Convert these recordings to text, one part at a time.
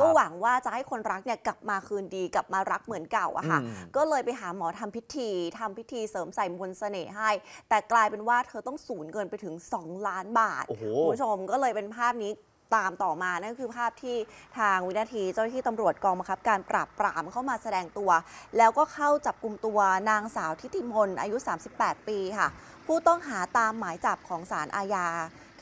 ก็หวังว่าจะให้คนรักเนี่ยกลับมาคืนดี กลับมารักเหมือนเก่าอะค่ะก็เลยไปหาหมอทำพิธี ทำพิธีเสริมใส่มนต์เสน่ห์ให้ แต่กลายเป็นว่าเธอต้องสูญเงินไปถึง 2 ล้านบาทคุณผู้ชมก็เลยเป็นภาพนี้ตามต่อมานั่นคือภาพที่ทางวินาทีเจ้าหน้าที่ตำรวจกองบังคับ การปราบปรามเข้ามาแสดงตัว แล้วก็เข้าจับกลุ่มตัวนางสาวทิติมนอายุ 38 ปีค่ะ ผู้ต้องหาตามหมายจับของศาลอาญา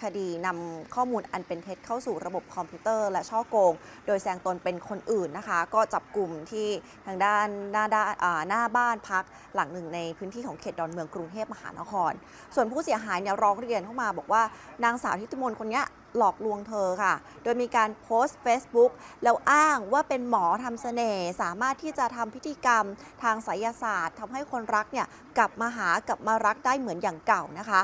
คดีนำข้อมูลอันเป็นเท็จ เข้าสู่ระบบคอมพิวเตอร์และช่อโกง โดยแสงตนเป็นคนอื่นนะคะ ก็จับกลุ่มที่ทางด้านหน้าด้านหน้าบ้านพักหลังหนึ่งในพื้นที่ของเขตดอนเมืองกรุงเทพมหานคร ส่วนผู้เสียหายเนี่ยร้องเรียนเข้ามาบอกว่า นางสาวทิติมนคนนี้หลอกลวงเธอค่ะ โดยมีการโพสต์ Facebook แล้วอ้างว่าเป็นหมอทำเสน่ห์สามารถที่จะทำพิธีกรรมทางไสยศาสตร์ ทำให้คนรักเนี่ยกลับมาหากลับมารักได้เหมือนอย่างเก่านะคะ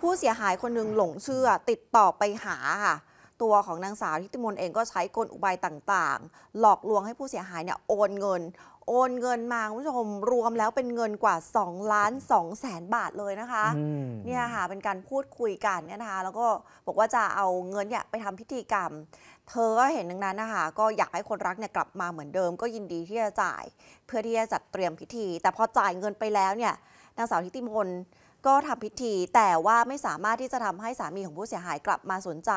ผู้เสียหายคนหนึ่งหลงเชื่อติดต่อไปหาค่ะ ตัวของนางสาวทิติมนเองก็ใช้กลอุบายต่างๆ หลอกลวงให้ผู้เสียหายเนี่ยโอนเงินโอนเงินมาคุณผู้ชมรวมแล้วเป็นเงินกว่า2ล้าน2แสนบาทเลยนะคะ เนี่ยค่ะเป็นการพูดคุยกันเนี่ยนะคะ แล้วก็บอกว่าจะเอาเงินเนี่ยไปทำพิธีกรรม เธอก็เห็นดังนั้นนะคะก็อยากให้คนรักเนี่ยกลับมาเหมือนเดิม ก็ยินดีที่จะจ่ายเพื่อที่จะจัดเตรียมพิธี แต่พอจ่ายเงินไปแล้วเนี่ยนางสาวทิติมนก็ทำพิธีแต่ว่าไม่สามารถที่จะทำให้สามีของผู้เสียหายกลับมาสนใจ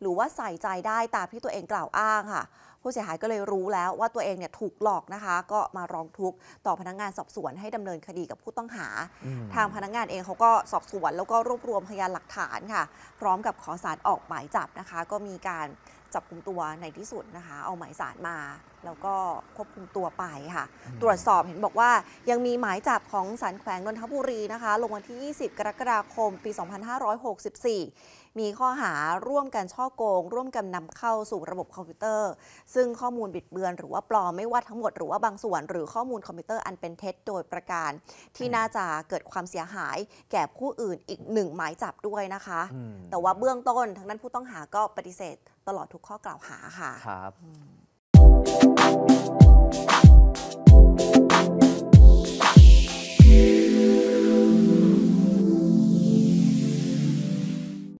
หรือว่าใส่ใจได้ตามที่ตัวเองกล่าวอ้างค่ะผู้เสียหายก็เลยรู้แล้วว่าตัวเองเนี่ยถูกหลอกนะคะก็มาร้องทุกข์ต่อพนักงงานสอบสวนให้ดำเนินคดีกับผู้ต้องหา ทางพนักงงานเองเขาก็สอบสวน แล้วก็รวบรวมพยานหลักฐานค่ะ พร้อมกับขอสารออกหมายจับนะคะ ก็มีการจับกลุ่มตัวในที่สุดนะคะ เอาหมายสารมา แล้วก็ควบคุมตัวไปค่ะตรวจสอบเห็นบอกว่ายังมีหมายจับของสารแขวงนนทบุรีนะคะ ลงวันที่ 20กรกฎาคมปี2564มีข้อหาร่วมกันช่อโกง ร่วมกันนำเข้าสู่ระบบคอมพิวเตอร์ซึ่งข้อมูลบิดเบือนหรือว่าปลอมไม่ว่าทั้งหมดหรือว่าบางส่วนหรือข้อมูลคอมพิวเตอร์อันเป็นเท็จ โดยประการที่น่าจะเกิดความเสียหาย แก่ผู้อื่นอีกหนึ่งหมายจับด้วยนะคะ แต่ว่าเบื้องต้นทางด้านผู้ต้องหาก็ปฏิเสธตลอดทุกข้อกล่าวหาค่ะ ครับ